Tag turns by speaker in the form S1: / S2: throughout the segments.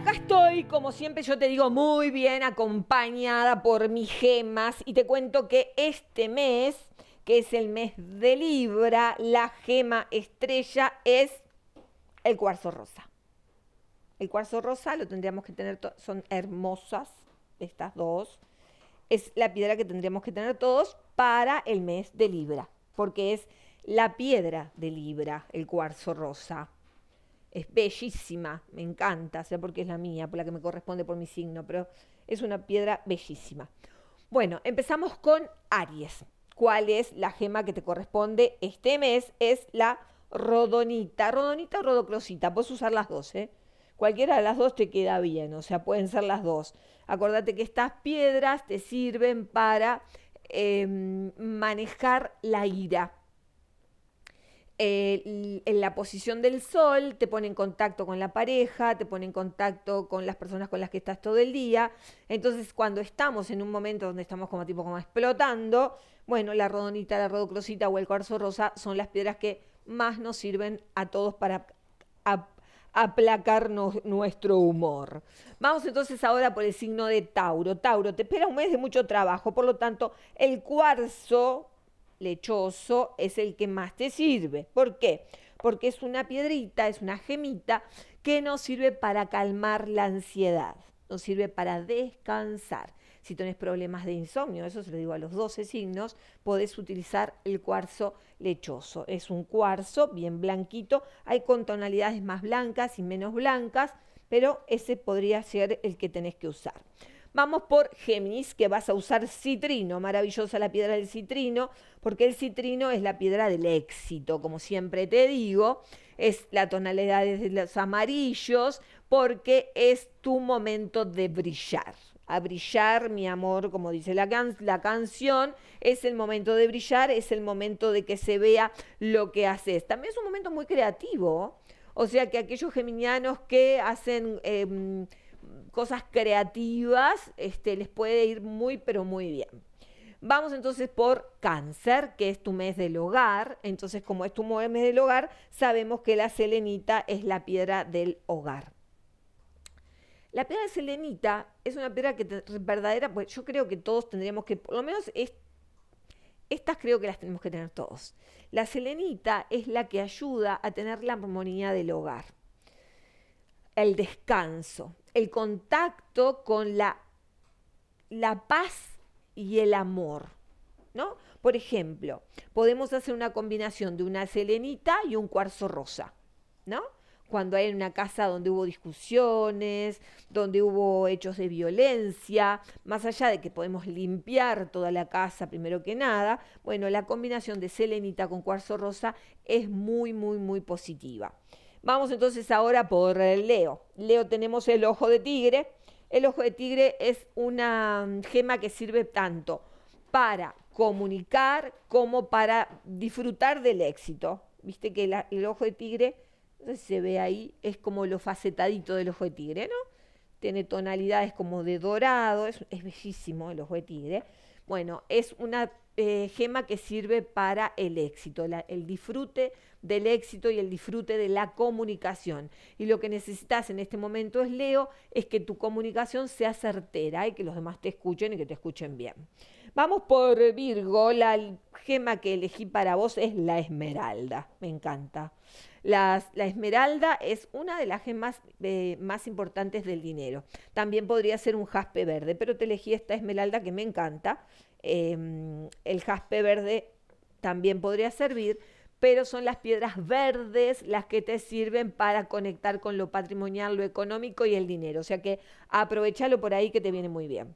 S1: acá estoy, como siempre yo te digo, muy bien acompañada por mis gemas y te cuento que este mes, que es el mes de Libra, la gema estrella es el cuarzo rosa. El cuarzo rosa lo tendríamos que tener, son hermosas estas dos. Es la piedra que tendríamos que tener todos para el mes de Libra, porque es la piedra de Libra, el cuarzo rosa es bellísima, me encanta, sea porque es la mía, por la que me corresponde por mi signo, pero es una piedra bellísima. Bueno, empezamos con Aries. ¿Cuál es la gema que te corresponde este mes? Es la rodonita, rodonita o Rodoclosita, puedes usar las dos, ¿eh? Cualquiera de las dos te queda bien, o sea, pueden ser las dos. Acordate que estas piedras te sirven para em, manejar la ira en la posición del sol te pone en contacto con la pareja, te pone en contacto con las personas con las que estás todo el día. Entonces, cuando estamos en un momento donde estamos como tipo como explotando, bueno, la rodonita, la rodocrosita o el cuarzo rosa son las piedras que más nos sirven a todos para aplacar aplacarnos nuestro humor. Vamos entonces ahora por el signo de Tauro. Tauro, te espera un mes de mucho trabajo, por lo tanto, el cuarzo lechoso es el que más te sirve. ¿Por qué? Porque es una piedrita, es una gemita que nos sirve para calmar la ansiedad, nos sirve para descansar. Si tenés problemas de insomnio, eso se lo digo a los 12 signos, podés utilizar el cuarzo lechoso. Es un cuarzo bien blanquito, hay con tonalidades más blancas y menos blancas, pero ese podría ser el que tenés que usar. Vamos por Géminis, que vas a usar citrino, maravillosa la piedra del citrino, porque el citrino es la piedra del éxito, como siempre te digo, es la tonalidad de los amarillos, porque es tu momento de brillar. A brillar, mi amor, como dice la, canción, es el momento de brillar, es el momento de que se vea lo que haces. También es un momento muy creativo, o sea que aquellos geminianos que hacen... Em, cosas creativas, este, les puede ir muy, pero muy bien. Vamos entonces por cáncer, que es tu mes del hogar. Entonces, como es tu mes del hogar, sabemos que la selenita es la piedra del hogar. La piedra de selenita es una piedra que verdadera, pues yo creo que todos tendríamos que, por lo menos estas creo que las tenemos que tener todos. La selenita es la que ayuda a tener la armonía del hogar, el descanso el contacto con la, la paz y el amor, ¿no? Por ejemplo, podemos hacer una combinación de una selenita y un cuarzo rosa, ¿no? Cuando hay una casa donde hubo discusiones, donde hubo hechos de violencia, más allá de que podemos limpiar toda la casa primero que nada, bueno, la combinación de selenita con cuarzo rosa es muy, muy, muy positiva. Vamos entonces ahora por eh, Leo. Leo tenemos el ojo de tigre. El ojo de tigre es una mm, gema que sirve tanto para comunicar como para disfrutar del éxito. Viste que el ojo de tigre, se ve ahí, es como lo facetadito del ojo de tigre, ¿no? Tiene tonalidades como de dorado, es, es bellísimo el ojo de tigre. Bueno, es una eh, gema que sirve para el éxito, el disfrute del éxito y el disfrute de la comunicación. Y lo que necesitas en este momento es, Leo, es que tu comunicación sea certera y que los demás te escuchen y que te escuchen bien. Vamos por Virgo, la gema que elegí para vos es la esmeralda, me encanta. la esmeralda es una de las gemas eh, más importantes del dinero. También podría ser un jaspe verde, pero te elegí esta esmeralda que me encanta. Em, el jaspe verde también podría servir, pero son las piedras verdes las que te sirven para conectar con lo patrimonial, lo económico y el dinero. O sea que aprovechalo por ahí que te viene muy bien.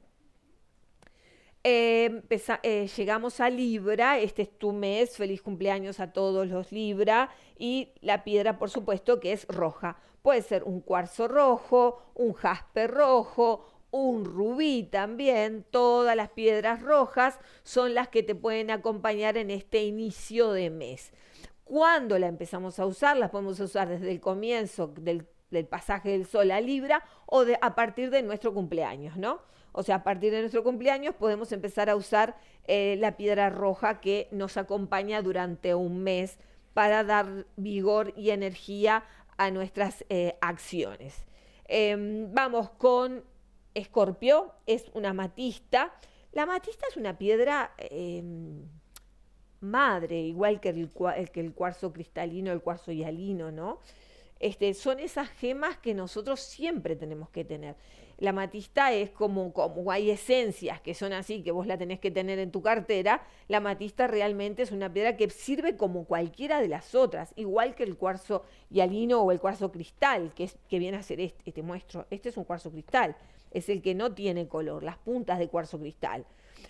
S1: Eh, llegamos a Libra, este es tu mes, feliz cumpleaños a todos los Libra y la piedra por supuesto que es roja. Puede ser un cuarzo rojo, un jaspe rojo, un rubí también, todas las piedras rojas son las que te pueden acompañar en este inicio de mes. ¿Cuándo la empezamos a usar? Las podemos usar desde el comienzo del, pasaje del sol a Libra o a partir de nuestro cumpleaños, ¿no? O sea, a partir de nuestro cumpleaños podemos empezar a usar eh, la piedra roja que nos acompaña durante un mes para dar vigor y energía a nuestras eh, acciones. Em, vamos con Escorpio, es una matista. La matista es una piedra em, madre, igual que el, que el cuarzo cristalino, el cuarzo hialino, ¿no? Este, son esas gemas que nosotros siempre tenemos que tener. La matista es como, como hay esencias que son así, que vos la tenés que tener en tu cartera, la matista realmente es una piedra que sirve como cualquiera de las otras, igual que el cuarzo hialino o el cuarzo cristal, que, que viene a ser este, este muestro. Este es un cuarzo cristal, es el que no tiene color, las puntas de cuarzo cristal.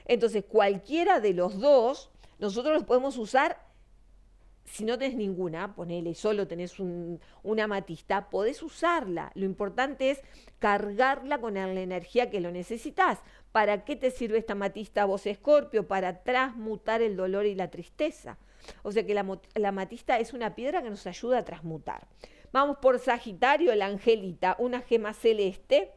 S1: Entonces, cualquiera de los dos, nosotros los podemos usar si no tenés ninguna, ponele, solo tenés una matista, podés usarla. Lo importante es cargarla con la energía que lo necesitas. ¿Para qué te sirve esta matista vos, Escorpio? Para transmutar el dolor y la tristeza. O sea que la, matista es una piedra que nos ayuda a transmutar. Vamos por Sagitario, la angelita, una gema celeste.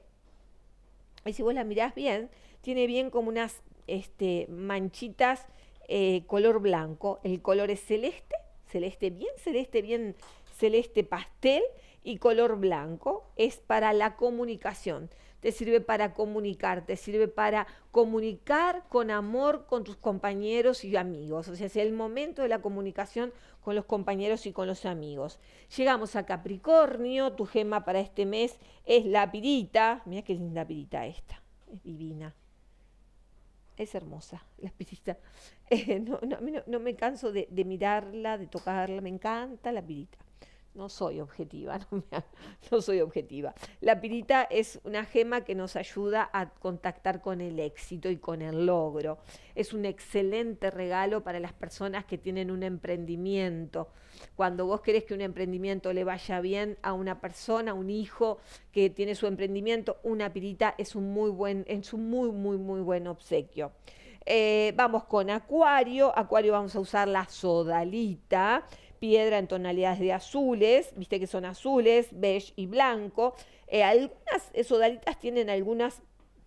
S1: Y si vos la mirás bien, tiene bien como unas este, manchitas eh, color blanco. El color es celeste celeste bien celeste, bien celeste pastel y color blanco, es para la comunicación. Te sirve para comunicar, te sirve para comunicar con amor con tus compañeros y amigos. O sea, es el momento de la comunicación con los compañeros y con los amigos. Llegamos a Capricornio, tu gema para este mes es la pirita. Mira qué linda pirita esta, es divina es hermosa, la pirita. Eh, no, no, no, me canso de, de, mirarla, de tocarla, me encanta la pirita no soy objetiva, no, soy objetiva. La pirita es una gema que nos ayuda a contactar con el éxito y con el logro. Es un excelente regalo para las personas que tienen un emprendimiento. Cuando vos querés que un emprendimiento le vaya bien a una persona, a un hijo que tiene su emprendimiento, una pirita es un muy buen, muy, muy, muy buen obsequio. Eh, vamos con Acuario. Acuario vamos a usar la sodalita piedra en tonalidades de azules, viste que son azules, beige y blanco. Eh, algunas sodalitas tienen algunos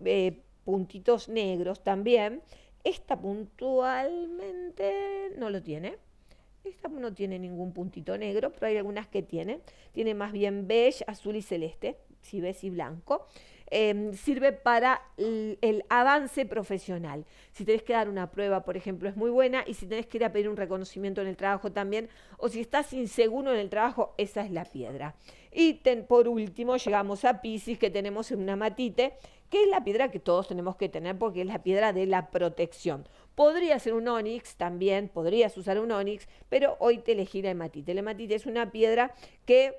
S1: eh, puntitos negros también. Esta puntualmente no lo tiene. Esta no tiene ningún puntito negro, pero hay algunas que tienen. Tiene más bien beige, azul y celeste si ves y blanco, em, sirve para el, avance profesional. Si tenés que dar una prueba, por ejemplo, es muy buena, y si tenés que ir a pedir un reconocimiento en el trabajo también, o si estás inseguro en el trabajo, esa es la piedra. Y por último, llegamos a Pisces, que tenemos en una matite, que es la piedra que todos tenemos que tener porque es la piedra de la protección. Podría ser un onix también, podrías usar un onix, pero hoy te elegí la hematite. La hematite es una piedra que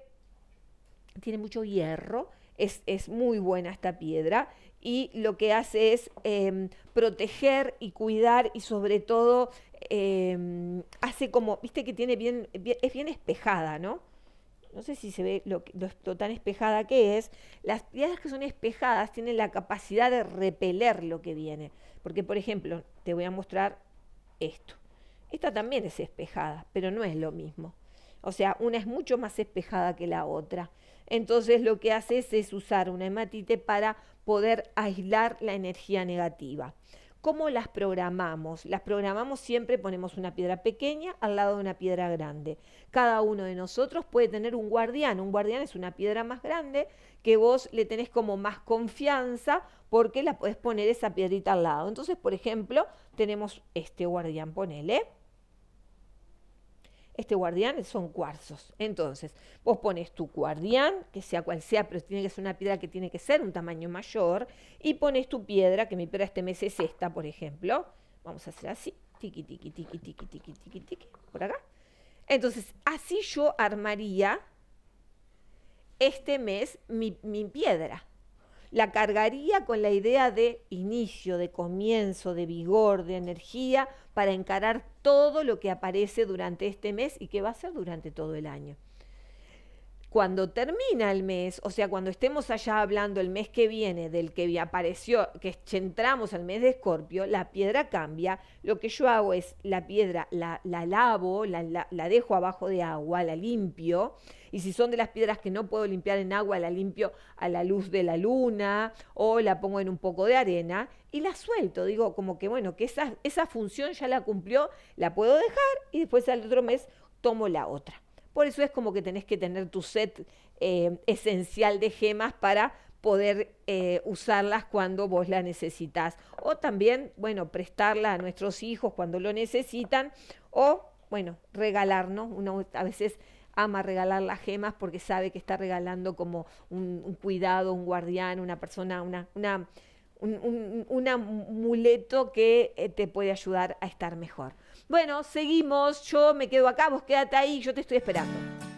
S1: tiene mucho hierro, es, muy buena esta piedra y lo que hace es em, proteger y cuidar y sobre todo em, hace como, viste que tiene bien, es bien espejada, ¿no? No sé si se ve lo, lo, tan espejada que es. Las piedras que son espejadas tienen la capacidad de repeler lo que viene. Porque, por ejemplo, te voy a mostrar esto. Esta también es espejada, pero no es lo mismo. O sea, una es mucho más espejada que la otra entonces lo que haces es usar una hematite para poder aislar la energía negativa. ¿Cómo las programamos? Las programamos siempre, ponemos una piedra pequeña al lado de una piedra grande. Cada uno de nosotros puede tener un guardián. Un guardián es una piedra más grande que vos le tenés como más confianza porque la podés poner esa piedrita al lado. Entonces, por ejemplo, tenemos este guardián, ponele. Este guardián son cuarzos. Entonces, vos pones tu guardián, que sea cual sea, pero tiene que ser una piedra que tiene que ser un tamaño mayor, y pones tu piedra, que mi piedra este mes es esta, por ejemplo. Vamos a hacer así, tiqui, tiqui, tiqui, tiqui, tiqui, tiqui, tiqui, por acá. Entonces, así yo armaría este mes mi, mi piedra la cargaría con la idea de inicio, de comienzo, de vigor, de energía para encarar todo lo que aparece durante este mes y que va a ser durante todo el año cuando termina el mes, o sea, cuando estemos allá hablando el mes que viene del que apareció, que entramos al mes de Escorpio, la piedra cambia. Lo que yo hago es la piedra la, lavo, la, dejo abajo de agua, la limpio. Y si son de las piedras que no puedo limpiar en agua, la limpio a la luz de la luna o la pongo en un poco de arena y la suelto. Digo, como que bueno, que esa función ya la cumplió, la puedo dejar y después al otro mes tomo la otra. Por eso es como que tenés que tener tu set eh, esencial de gemas para poder eh, usarlas cuando vos las necesitas. O también, bueno, prestarlas a nuestros hijos cuando lo necesitan. O, bueno, regalarnos. Uno a veces ama regalar las gemas porque sabe que está regalando como un, cuidado, un guardián, una persona, una, una un, un, amuleto que eh, te puede ayudar a estar mejor. Bueno, seguimos, yo me quedo acá, vos quédate ahí, yo te estoy esperando.